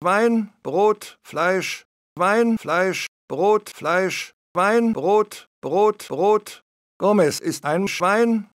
Wein, Brot, Fleisch, Wein, Fleisch, Brot, Fleisch, Wein, Brot, Brot, Brot. Gomez ist ein Schwein,